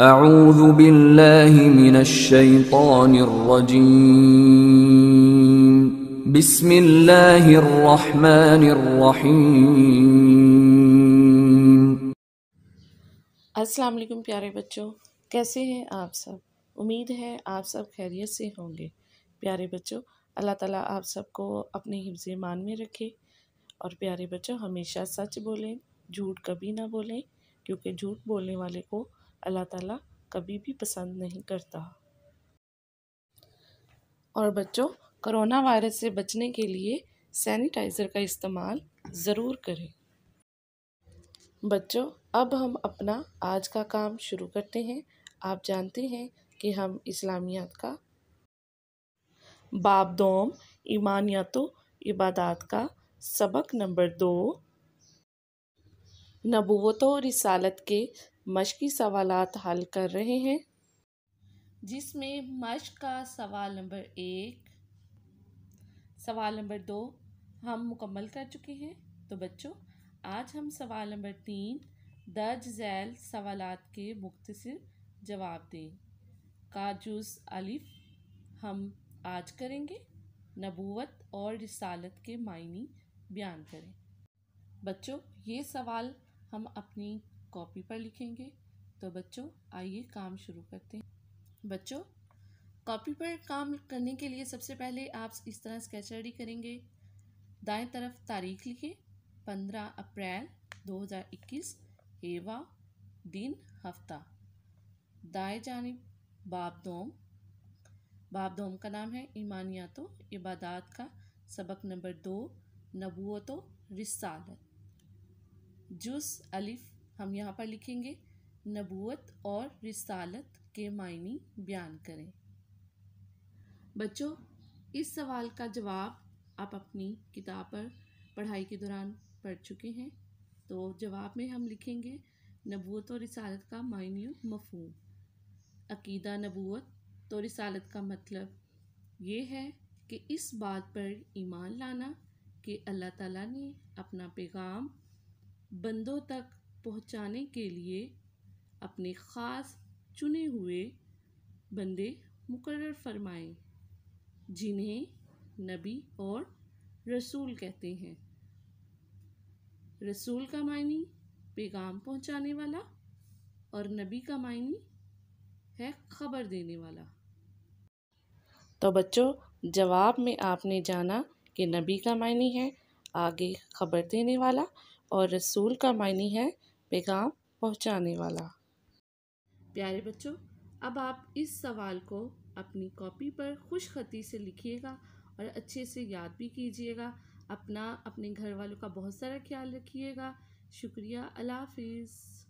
أعوذ بالله من الشيطان الرجيم بسم الله الرحمن الرحيم अस्सलाम वालेकुम प्यारे बच्चों कैसे हैं आप सब उम्मीद है आप सब खैरियत से होंगे प्यारे बच्चों अल्लाह ताला आप सबको अपने हिफ्ज मान में रखे और प्यारे बच्चों हमेशा सच बोलें झूठ कभी ना बोलें क्योंकि झूठ बोलने वाले को अल्लाह ताला कभी भी पसंद नहीं करता और बच्चों कोरोना वायरस से बचने के लिए सैनिटाइज़र का इस्तेमाल ज़रूर करें बच्चों अब हम अपना आज का काम शुरू करते हैं आप जानते हैं कि हम इस्लामियात का बाब दोम ईमानियातो इबादत का सबक नंबर दो नबूवत और रिसालत के मश्क़ी सवाल हल कर रहे हैं जिसमें मश्क का सवाल नंबर एक सवाल नंबर दो हम मुकम्मल कर चुके हैं तो बच्चों आज हम सवाल नंबर तीन दर्ज झैल सवाल के मुख्तर जवाब दें काजुस अलिफ हम आज करेंगे नबूवत और रिसालत के मायने बयान करें बच्चों ये सवाल हम अपनी कॉपी पर लिखेंगे तो बच्चों आइए काम शुरू करते हैं बच्चों कॉपी पर काम करने के लिए सबसे पहले आप इस तरह स्केच रेडी करेंगे दाएं तरफ तारीख लिखें पंद्रह अप्रैल 2021 हेवा दिन हफ्ता दाएं जानब बाबदोम बाबदोम का नाम है ईमानियातो इबादत का सबक नंबर दो नबूतो रिसालत जुस अलिफ हम यहाँ पर लिखेंगे नबूत और रिसालत के मायने बयान करें बच्चों इस सवाल का जवाब आप अपनी किताब पर पढ़ाई के दौरान पढ़ चुके हैं तो जवाब में हम लिखेंगे नबूत और रिसालत का मायने मफहूम अकीदा नबूत तो रिसालत का मतलब ये है कि इस बात पर ईमान लाना कि अल्लाह ताला ने अपना पैगाम बंदों तक पहुंचाने के लिए अपने ख़ास चुने हुए बंदे मुकर फरमाए जिन्हें नबी और रसूल कहते हैं रसूल का मायनी पैगाम पहुंचाने वाला और नबी का मायनी है खबर देने वाला तो बच्चों जवाब में आपने जाना कि नबी का मायने है आगे खबर देने वाला और रसूल का मायनी है पैगाम पहुंचाने वाला प्यारे बच्चों अब आप इस सवाल को अपनी कॉपी पर खुश खती से लिखिएगा और अच्छे से याद भी कीजिएगा अपना अपने घर वालों का बहुत सारा ख्याल रखिएगा शुक्रिया अल्लाह हाफिज़